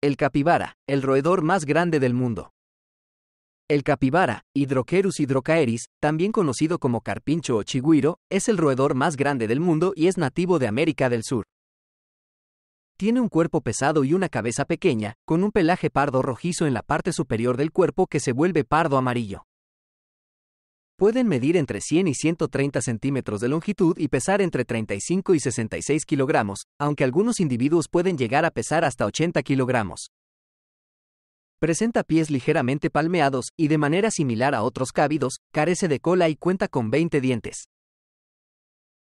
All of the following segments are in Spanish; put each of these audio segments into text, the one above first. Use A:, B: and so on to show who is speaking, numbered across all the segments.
A: El capibara, el roedor más grande del mundo. El capibara, Hidroquerus hidrocaeris, también conocido como carpincho o chigüiro, es el roedor más grande del mundo y es nativo de América del Sur. Tiene un cuerpo pesado y una cabeza pequeña, con un pelaje pardo rojizo en la parte superior del cuerpo que se vuelve pardo amarillo. Pueden medir entre 100 y 130 centímetros de longitud y pesar entre 35 y 66 kilogramos, aunque algunos individuos pueden llegar a pesar hasta 80 kilogramos. Presenta pies ligeramente palmeados y de manera similar a otros cávidos, carece de cola y cuenta con 20 dientes.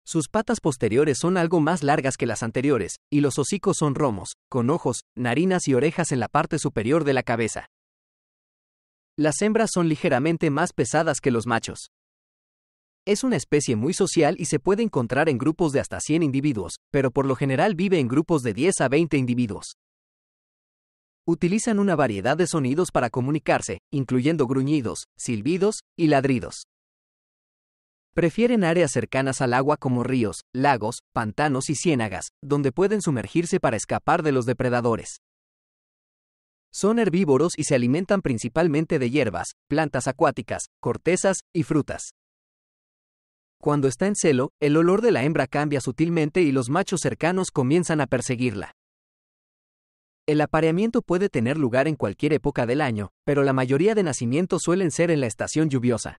A: Sus patas posteriores son algo más largas que las anteriores, y los hocicos son romos, con ojos, narinas y orejas en la parte superior de la cabeza. Las hembras son ligeramente más pesadas que los machos. Es una especie muy social y se puede encontrar en grupos de hasta 100 individuos, pero por lo general vive en grupos de 10 a 20 individuos. Utilizan una variedad de sonidos para comunicarse, incluyendo gruñidos, silbidos y ladridos. Prefieren áreas cercanas al agua como ríos, lagos, pantanos y ciénagas, donde pueden sumergirse para escapar de los depredadores. Son herbívoros y se alimentan principalmente de hierbas, plantas acuáticas, cortezas y frutas. Cuando está en celo, el olor de la hembra cambia sutilmente y los machos cercanos comienzan a perseguirla. El apareamiento puede tener lugar en cualquier época del año, pero la mayoría de nacimientos suelen ser en la estación lluviosa.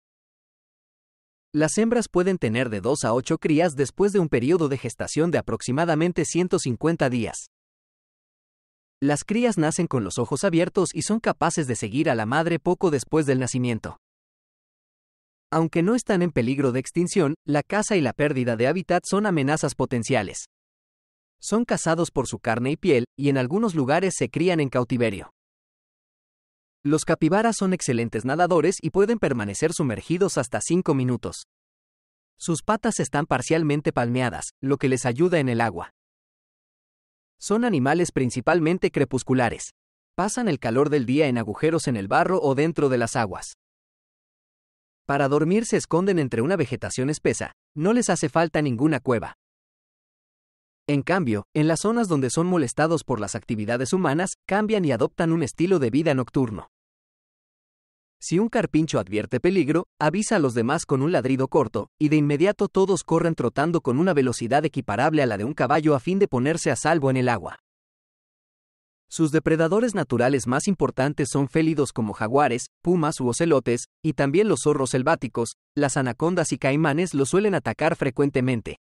A: Las hembras pueden tener de 2 a 8 crías después de un periodo de gestación de aproximadamente 150 días. Las crías nacen con los ojos abiertos y son capaces de seguir a la madre poco después del nacimiento. Aunque no están en peligro de extinción, la caza y la pérdida de hábitat son amenazas potenciales. Son cazados por su carne y piel, y en algunos lugares se crían en cautiverio. Los capibaras son excelentes nadadores y pueden permanecer sumergidos hasta 5 minutos. Sus patas están parcialmente palmeadas, lo que les ayuda en el agua. Son animales principalmente crepusculares. Pasan el calor del día en agujeros en el barro o dentro de las aguas. Para dormir se esconden entre una vegetación espesa, no les hace falta ninguna cueva. En cambio, en las zonas donde son molestados por las actividades humanas, cambian y adoptan un estilo de vida nocturno. Si un carpincho advierte peligro, avisa a los demás con un ladrido corto, y de inmediato todos corren trotando con una velocidad equiparable a la de un caballo a fin de ponerse a salvo en el agua. Sus depredadores naturales más importantes son félidos como jaguares, pumas u ocelotes, y también los zorros selváticos, las anacondas y caimanes los suelen atacar frecuentemente.